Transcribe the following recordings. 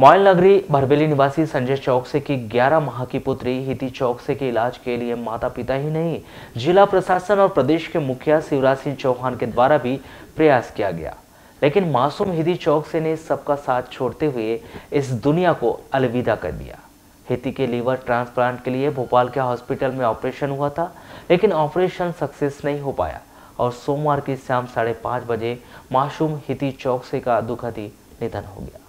MOIL नगरी भरबेली निवासी संजय चौकसे की 11 माह की पुत्री हिति चौकसे के इलाज के लिए माता पिता ही नहीं जिला प्रशासन और प्रदेश के मुखिया शिवराज सिंह चौहान के द्वारा भी प्रयास किया गया लेकिन मासूम हिति चौकसे ने सबका साथ छोड़ते हुए इस दुनिया को अलविदा कर दिया हिति के लीवर ट्रांसप्लांट के लिए भोपाल के हॉस्पिटल में ऑपरेशन हुआ था लेकिन ऑपरेशन सक्सेस नहीं हो पाया और सोमवार की शाम साढ़े पाँच बजे मासूम हिति चौकसे का दुखद निधन हो गया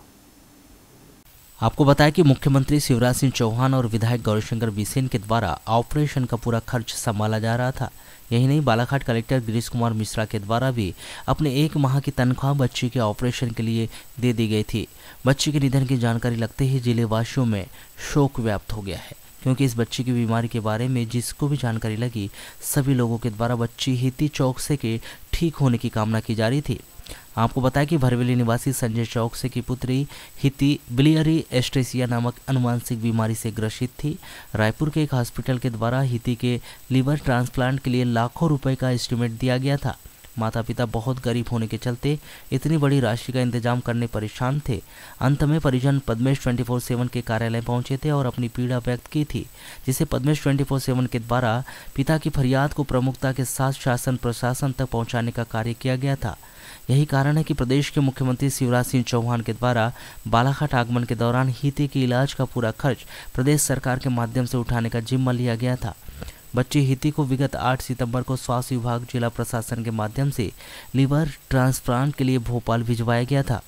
आपको बताया कि मुख्यमंत्री शिवराज सिंह चौहान और विधायक गौरीशंकर बिसेन के द्वारा ऑपरेशन का पूरा खर्च संभाला जा रहा था यही नहीं बालाघाट कलेक्टर गिरीश कुमार मिश्रा के द्वारा भी अपने एक माह की तनख्वाह बच्ची के ऑपरेशन के लिए दे दी गई थी बच्ची के निधन की जानकारी लगते ही जिलेवासियों में शोक व्याप्त हो गया है क्योंकि इस बच्ची की बीमारी के बारे में जिसको भी जानकारी लगी सभी लोगों के द्वारा बच्ची हिती चौकसे के ठीक होने की कामना की जा रही थी आपको बताया कि भरवेली निवासी संजय चौक से की पुत्री हिति बिलियरी एस्ट्रेसिया नामक अनुमानसिक बीमारी से ग्रसित थी रायपुर के एक हॉस्पिटल के द्वारा हिति के लीवर ट्रांसप्लांट के लिए लाखों रुपए का एस्टिमेट दिया गया था माता पिता बहुत गरीब होने के चलते इतनी बड़ी राशि का इंतजाम करने परेशान थे अंत में परिजन पद्मेश 24/7 के कार्यालय पहुंचे थे और अपनी पीड़ा व्यक्त की थी जिसे पद्मेश 24/7 के द्वारा पिता की फरियाद को प्रमुखता के साथ शासन प्रशासन तक पहुँचाने का कार्य किया गया था यही कारण है कि प्रदेश के मुख्यमंत्री शिवराज सिंह चौहान के द्वारा बालाघाट आगमन के दौरान हीते के इलाज का पूरा खर्च प्रदेश सरकार के माध्यम से उठाने का जिम्मा लिया गया था बच्ची हिती को विगत 8 सितंबर को स्वास्थ्य विभाग जिला प्रशासन के माध्यम से लीवर ट्रांसप्लांट के लिए भोपाल भिजवाया गया था